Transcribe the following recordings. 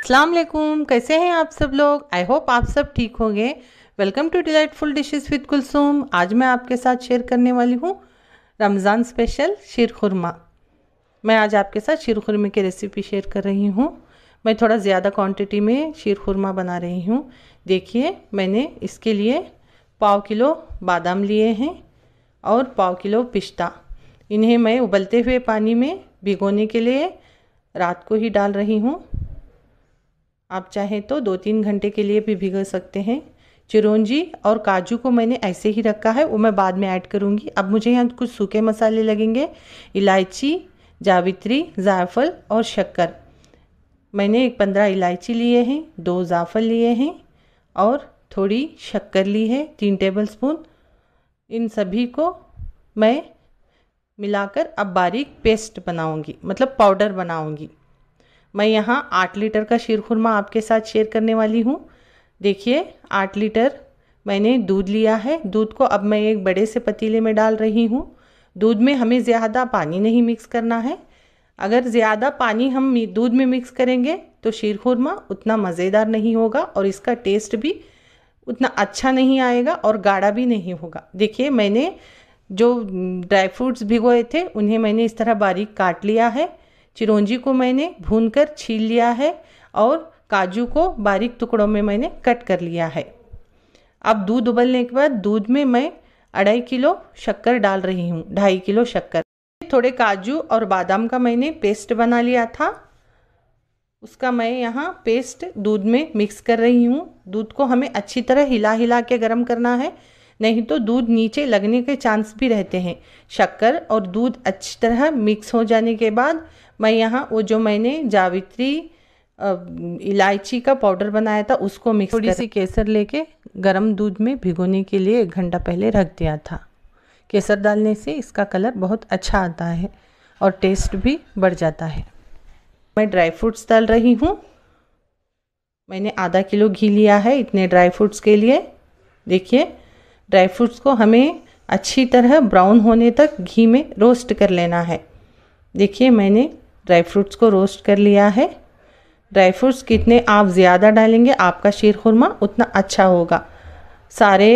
असलम कैसे हैं आप सब लोग आई होप आप सब ठीक होंगे welcome to delightful dishes with Kulsum आज मैं आपके साथ शेयर करने वाली हूँ रमज़ान स्पेशल शेर खुरमा मैं आज आपके साथ शेर खुरमे की रेसिपी शेयर कर रही हूँ मैं थोड़ा ज़्यादा क्वांटिटी में शेर खुरमा बना रही हूँ देखिए मैंने इसके लिए पाव किलो बादाम लिए हैं और पाव किलो पिस्ता इन्हें मैं उबलते हुए पानी में भिगोने के लिए रात को ही डाल रही हूँ आप चाहें तो दो तीन घंटे के लिए भी भिगो सकते हैं चिरौंजी और काजू को मैंने ऐसे ही रखा है वो मैं बाद में ऐड करूँगी अब मुझे यहाँ कुछ सूखे मसाले लगेंगे इलायची जावित्री जायफल और शक्कर मैंने एक पंद्रह इलायची लिए हैं दो जायफल लिए हैं और थोड़ी शक्कर ली है तीन टेबल स्पून इन सभी को मैं मिलाकर अब बारीक पेस्ट बनाऊंगी मतलब पाउडर बनाऊंगी मैं यहाँ आठ लीटर का शीरखुरमा आपके साथ शेयर करने वाली हूँ देखिए आठ लीटर मैंने दूध लिया है दूध को अब मैं एक बड़े से पतीले में डाल रही हूँ दूध में हमें ज़्यादा पानी नहीं मिक्स करना है अगर ज़्यादा पानी हम दूध में मिक्स करेंगे तो शीरखुरमा उतना मज़ेदार नहीं होगा और इसका टेस्ट भी उतना अच्छा नहीं आएगा और गाढ़ा भी नहीं होगा देखिए मैंने जो ड्राई फ्रूट्स भिगोए थे उन्हें मैंने इस तरह बारीक काट लिया है चिरौंजी को मैंने भून कर छील लिया है और काजू को बारीक टुकड़ों में मैंने कट कर लिया है अब दूध उबलने के बाद दूध में मैं अढ़ाई किलो शक्कर डाल रही हूँ ढाई किलो शक्कर थोड़े काजू और बादाम का मैंने पेस्ट बना लिया था उसका मैं यहाँ पेस्ट दूध में मिक्स कर रही हूँ दूध को हमें अच्छी तरह हिला हिला के गर्म करना है नहीं तो दूध नीचे लगने के चांस भी रहते हैं शक्कर और दूध अच्छी तरह मिक्स हो जाने के बाद मैं यहाँ वो जो मैंने जावित्री इलायची का पाउडर बनाया था उसको मिक्स थोड़ी सी केसर लेके गरम दूध में भिगोने के लिए एक घंटा पहले रख दिया था केसर डालने से इसका कलर बहुत अच्छा आता है और टेस्ट भी बढ़ जाता है मैं ड्राई फ्रूट्स डाल रही हूँ मैंने आधा किलो घी लिया है इतने ड्राई फ्रूट्स के लिए देखिए ड्राई फ्रूट्स को हमें अच्छी तरह ब्राउन होने तक घी में रोस्ट कर लेना है देखिए मैंने ड्राई फ्रूट्स को रोस्ट कर लिया है ड्राई फ्रूट्स कितने आप ज़्यादा डालेंगे आपका शीर खुरमा उतना अच्छा होगा सारे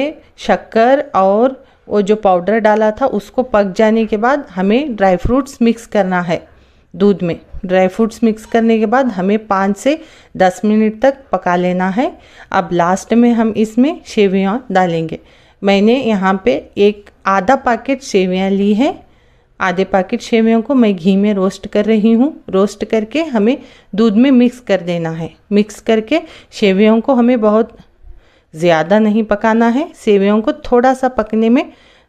शक्कर और वो जो पाउडर डाला था उसको पक जाने के बाद हमें ड्राई फ्रूट्स मिक्स करना है दूध में ड्राई फ्रूट्स मिक्स करने के बाद हमें पाँच से दस मिनट तक पका लेना है अब लास्ट में हम इसमें शेवियाँ डालेंगे मैंने यहाँ पे एक आधा पैकेट सेवियाँ ली हैं आधे पैकेट सेवियों को मैं घी में रोस्ट कर रही हूँ रोस्ट करके हमें दूध में मिक्स कर देना है मिक्स करके सेवियों को हमें बहुत ज़्यादा नहीं पकाना है सेवियों को थोड़ा सा पकने में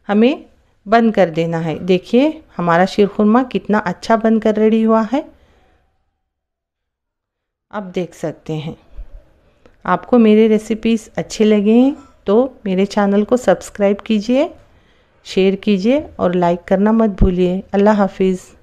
हमें बंद कर देना है देखिए हमारा शेरखुरमा कितना अच्छा बंद कर रेडी हुआ है अब देख सकते हैं आपको मेरे रेसिपीज़ अच्छे लगे हैं तो मेरे चैनल को सब्सक्राइब कीजिए शेयर कीजिए और लाइक करना मत भूलिए अल्लाह हाफिज़